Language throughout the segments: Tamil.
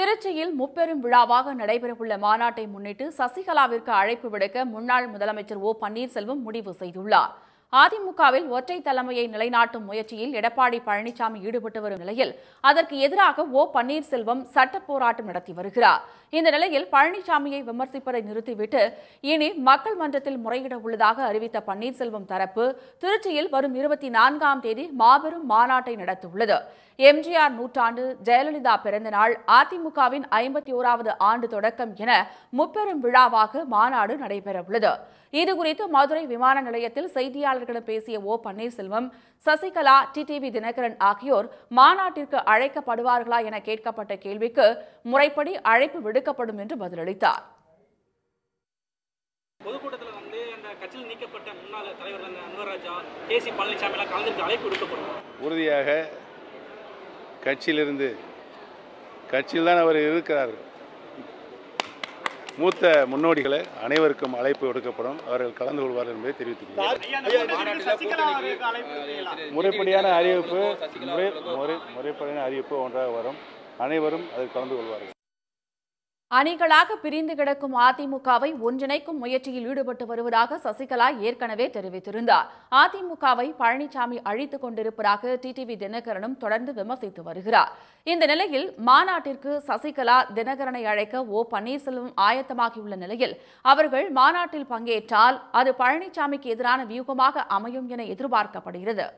திருச்சியில் முப்பெரும் விழாவாக நடைபெறவுள்ள மாநாட்டை முன்னிட்டு சசிகலாவிற்கு அழைப்பு விடுக்க முன்னாள் முதலமைச்சர் ஓ பன்னீர்செல்வம் முடிவு செய்துள்ளார் அதிமுகவில் ஒற்றை தலைமையை நிலைநாட்டும் முயற்சியில் எடப்பாடி பழனிசாமி ஈடுபட்டு வரும் நிலையில் அதற்கு எதிராக ஓ பன்னீர்செல்வம் சட்ட போராட்டம் நடத்தி வருகிறார் இந்த நிலையில் பழனிசாமியை விமர்சிப்பதை நிறுத்திவிட்டு இனி மக்கள் மன்றத்தில் முறையிட உள்ளதாக அறிவித்த பன்னீர்செல்வம் தரப்பு திருச்சியில் வரும் இருபத்தி நான்காம் தேதி மாபெரும் மாநாட்டை நடத்தியுள்ளது எம்ஜிஆர் நூற்றாண்டு ஜெயலலிதா பிறந்தநாள் அதிமுகவின் ஐம்பத்தி ஓராவது ஆண்டு தொடக்கம் என முப்பெரும் விழாவாக மாநாடு நடைபெறவுள்ளது இதுகுறித்து மதுரை விமான நிலையத்தில் செய்தியாளர்களிடம் பேசிய ஓ பன்னீர்செல்வம் சசிகலா டிடிவி தினகரன் ஆகியோர் மாநாட்டிற்கு அழைக்கப்படுவார்களா என கேட்கப்பட்ட கேள்விக்கு முறைப்படி அழைப்பு விடுக்கப்படும் என்று பதிலளித்தார் நீக்கப்பட்ட முன்னாள் தலைவர் கே சி பழனிசாமி அழைப்பு விடுக்கப்படும் உறுதியாக கட்சியிலிருந்து கட்சியில் தான் அவர் இருக்கிறார் மூத்த முன்னோடிகளை அனைவருக்கும் அழைப்பு எடுக்கப்படும் அவர்கள் கலந்து கொள்வார்கள் என்பதை தெரிவித்துக்கிறேன் முறைப்படியான அறிவிப்பு முறை முறைப்படியான அறிவிப்பு ஒன்றாக வரும் அனைவரும் அதில் கலந்து கொள்வார்கள் அணிகளாக பிரிந்து கிடக்கும் அதிமுகவை ஒன்றிணைக்கும் முயற்சியில் ஈடுபட்டு வருவதாக சசிகலா ஏற்கனவே தெரிவித்திருந்தார் அதிமுகவை பழனிசாமி அழித்துக் கொண்டிருப்பதாக டிடிவி தினகரனும் தொடர்ந்து விமர்சித்து வருகிறார் இந்த நிலையில் மாநாட்டிற்கு சசிகலா தினகரனை அழைக்க ஓ பன்னீர்செல்வம் ஆயத்தமாகியுள்ள நிலையில் அவர்கள் மாநாட்டில் பங்கேற்றால் அது பழனிசாமிக்கு எதிரான வியூகமாக அமையும் என எதிர்பார்க்கப்படுகிறது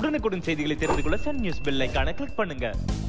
உடனுக்குடன் செய்திகளை தெரிந்து கொள்ள சன் நியூஸ் கிளிக் பண்ணுங்க